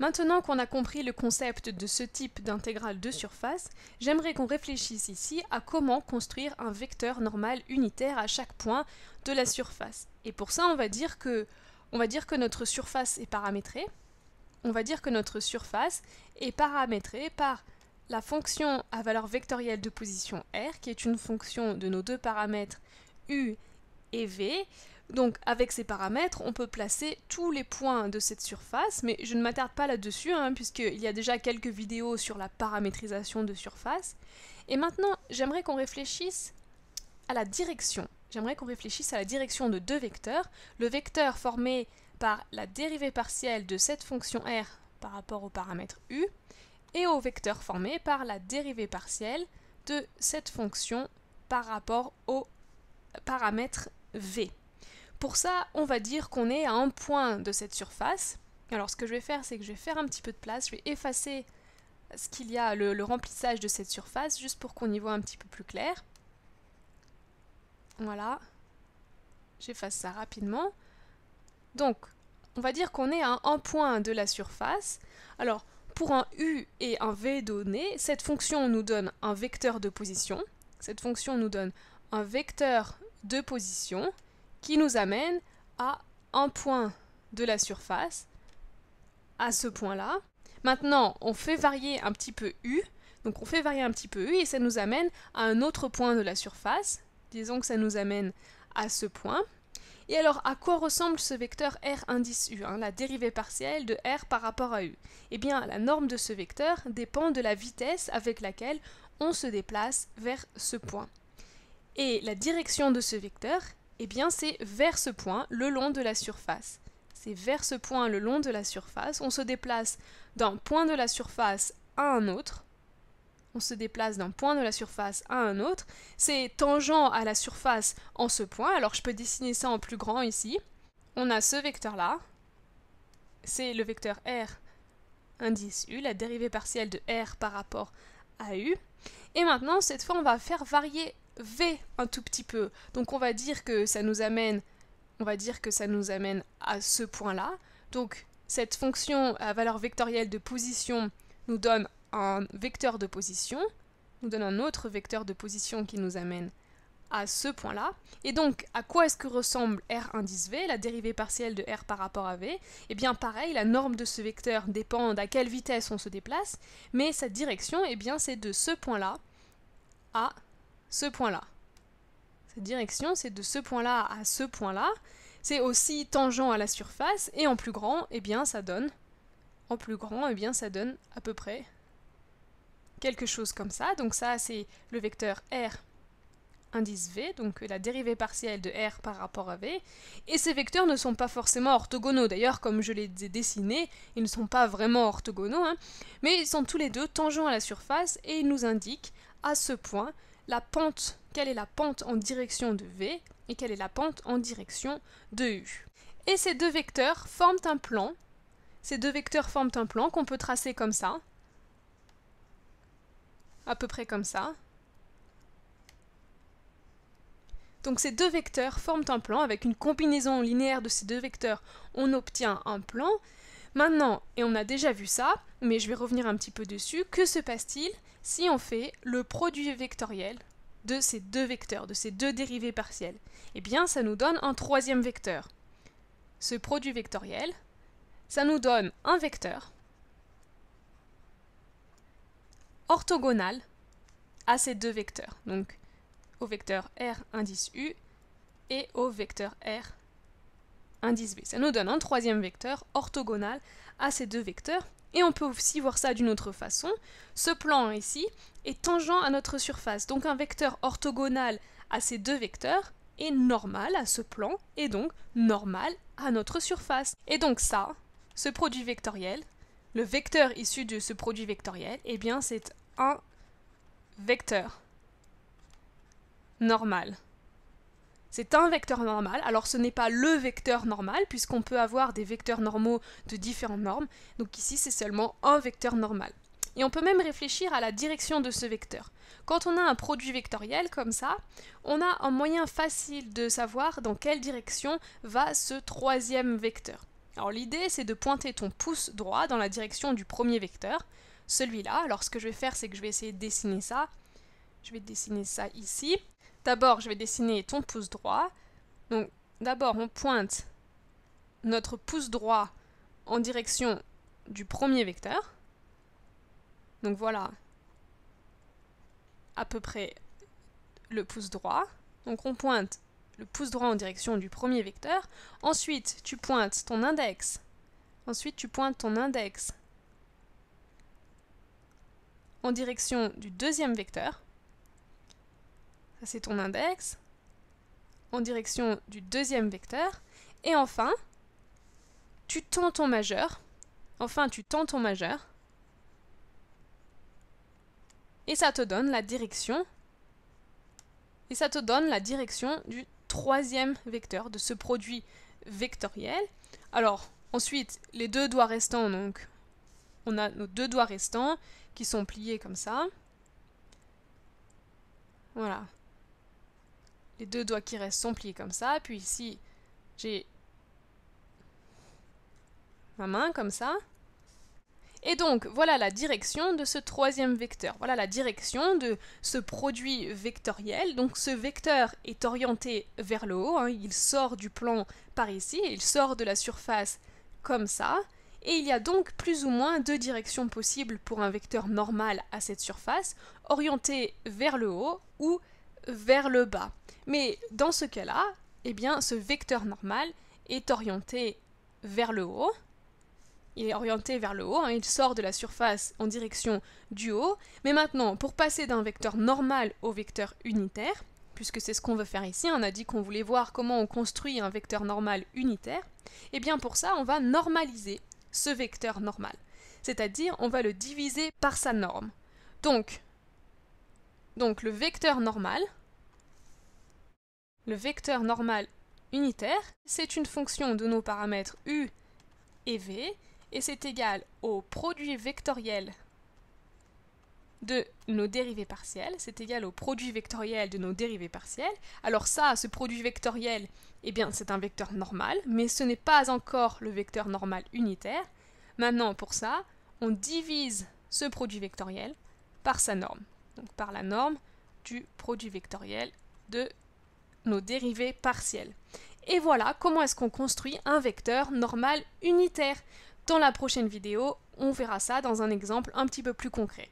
Maintenant qu'on a compris le concept de ce type d'intégrale de surface, j'aimerais qu'on réfléchisse ici à comment construire un vecteur normal unitaire à chaque point de la surface. Et pour ça, on va dire que, on va dire que notre surface est paramétrée. On va dire que notre surface est paramétrée par la fonction à valeur vectorielle de position R, qui est une fonction de nos deux paramètres U et V, donc avec ces paramètres, on peut placer tous les points de cette surface, mais je ne m'attarde pas là-dessus, hein, puisqu'il y a déjà quelques vidéos sur la paramétrisation de surface. Et maintenant, j'aimerais qu'on réfléchisse à la direction. J'aimerais qu'on réfléchisse à la direction de deux vecteurs. Le vecteur formé par la dérivée partielle de cette fonction r par rapport au paramètre u, et au vecteur formé par la dérivée partielle de cette fonction par rapport au paramètre v. Pour ça, on va dire qu'on est à un point de cette surface. Alors ce que je vais faire, c'est que je vais faire un petit peu de place, je vais effacer ce qu'il y a, le, le, remplissage de cette surface, juste pour qu'on y voit un petit peu plus clair. Voilà. J'efface ça rapidement. Donc, on va dire qu'on est à un point de la surface. Alors, pour un U et un V donné, cette fonction nous donne un vecteur de position. Cette fonction nous donne un vecteur de position qui nous amène à un point de la surface, à ce point-là. Maintenant, on fait varier un petit peu U, donc on fait varier un petit peu U et ça nous amène à un autre point de la surface. Disons que ça nous amène à ce point. Et alors, à quoi ressemble ce vecteur r indice u, hein, la dérivée partielle de r par rapport à u Eh bien, la norme de ce vecteur dépend de la vitesse avec laquelle on se déplace vers ce point. Et la direction de ce vecteur eh bien, c'est vers ce point, le long de la surface. C'est vers ce point, le long de la surface. On se déplace d'un point de la surface à un autre. On se déplace d'un point de la surface à un autre. C'est tangent à la surface en ce point. Alors, je peux dessiner ça en plus grand ici. On a ce vecteur-là. C'est le vecteur R indice U, la dérivée partielle de R par rapport à U. Et maintenant, cette fois, on va faire varier V un tout petit peu. Donc on va dire que ça nous amène, on va dire que ça nous amène à ce point-là. Donc cette fonction à valeur vectorielle de position nous donne un vecteur de position, nous donne un autre vecteur de position qui nous amène à ce point-là. Et donc, à quoi est-ce que ressemble R indice V, la dérivée partielle de R par rapport à V Eh bien, pareil, la norme de ce vecteur dépend à quelle vitesse on se déplace, mais sa direction, eh bien, c'est de ce point-là à ce point-là. Cette direction, c'est de ce point-là à ce point-là. C'est aussi tangent à la surface, et en plus grand, eh bien, ça donne... En plus grand, eh bien, ça donne à peu près quelque chose comme ça. Donc ça, c'est le vecteur R indice v, donc la dérivée partielle de r par rapport à v, et ces vecteurs ne sont pas forcément orthogonaux, d'ailleurs comme je les ai dessinés, ils ne sont pas vraiment orthogonaux, hein. mais ils sont tous les deux tangents à la surface et ils nous indiquent à ce point la pente, quelle est la pente en direction de V et quelle est la pente en direction de U. Et ces deux vecteurs forment un plan. Ces deux vecteurs forment un plan qu'on peut tracer comme ça. À peu près comme ça. Donc ces deux vecteurs forment un plan. Avec une combinaison linéaire de ces deux vecteurs, on obtient un plan. Maintenant, et on a déjà vu ça, mais je vais revenir un petit peu dessus, que se passe-t-il si on fait le produit vectoriel de ces deux vecteurs, de ces deux dérivées partielles Eh bien, ça nous donne un troisième vecteur. Ce produit vectoriel, ça nous donne un vecteur orthogonal à ces deux vecteurs, donc au vecteur R indice U et au vecteur R ça nous donne un troisième vecteur orthogonal à ces deux vecteurs. Et on peut aussi voir ça d'une autre façon. Ce plan ici est tangent à notre surface. Donc un vecteur orthogonal à ces deux vecteurs est normal à ce plan et donc normal à notre surface. Et donc ça, ce produit vectoriel, le vecteur issu de ce produit vectoriel, eh bien c'est un vecteur normal. C'est un vecteur normal, alors ce n'est pas le vecteur normal, puisqu'on peut avoir des vecteurs normaux de différentes normes, donc ici c'est seulement un vecteur normal. Et on peut même réfléchir à la direction de ce vecteur. Quand on a un produit vectoriel comme ça, on a un moyen facile de savoir dans quelle direction va ce troisième vecteur. Alors l'idée c'est de pointer ton pouce droit dans la direction du premier vecteur, celui-là. Alors ce que je vais faire c'est que je vais essayer de dessiner ça. Je vais dessiner ça ici. D'abord, je vais dessiner ton pouce droit. Donc, d'abord, on pointe notre pouce droit en direction du premier vecteur. Donc voilà à peu près le pouce droit. Donc on pointe le pouce droit en direction du premier vecteur. Ensuite, tu pointes ton index. Ensuite, tu pointes ton index en direction du deuxième vecteur c'est ton index, en direction du deuxième vecteur, et enfin, tu tends ton majeur, enfin tu tends ton majeur, et ça te donne la direction, et ça te donne la direction du troisième vecteur, de ce produit vectoriel. Alors, ensuite, les deux doigts restants, donc, on a nos deux doigts restants qui sont pliés comme ça. Voilà les deux doigts qui restent sont pliés comme ça, puis ici, j'ai ma main comme ça. Et donc, voilà la direction de ce troisième vecteur. Voilà la direction de ce produit vectoriel. Donc, ce vecteur est orienté vers le haut. Hein. il sort du plan par ici, il sort de la surface comme ça. Et il y a donc plus ou moins deux directions possibles pour un vecteur normal à cette surface, orienté vers le haut ou vers le bas. Mais dans ce cas-là, eh bien, ce vecteur normal est orienté vers le haut. Il est orienté vers le haut, hein. il sort de la surface en direction du haut. Mais maintenant, pour passer d'un vecteur normal au vecteur unitaire, puisque c'est ce qu'on veut faire ici, on a dit qu'on voulait voir comment on construit un vecteur normal unitaire, eh bien pour ça, on va normaliser ce vecteur normal. C'est-à-dire, on va le diviser par sa norme. Donc, donc le vecteur normal, le vecteur normal unitaire, c'est une fonction de nos paramètres u et v, et c'est égal au produit vectoriel de nos dérivées partielles, c'est égal au produit vectoriel de nos dérivées partielles. Alors ça, ce produit vectoriel, eh bien c'est un vecteur normal, mais ce n'est pas encore le vecteur normal unitaire. Maintenant, pour ça, on divise ce produit vectoriel par sa norme donc par la norme du produit vectoriel de nos dérivées partielles. Et voilà comment est-ce qu'on construit un vecteur normal unitaire. Dans la prochaine vidéo, on verra ça dans un exemple un petit peu plus concret.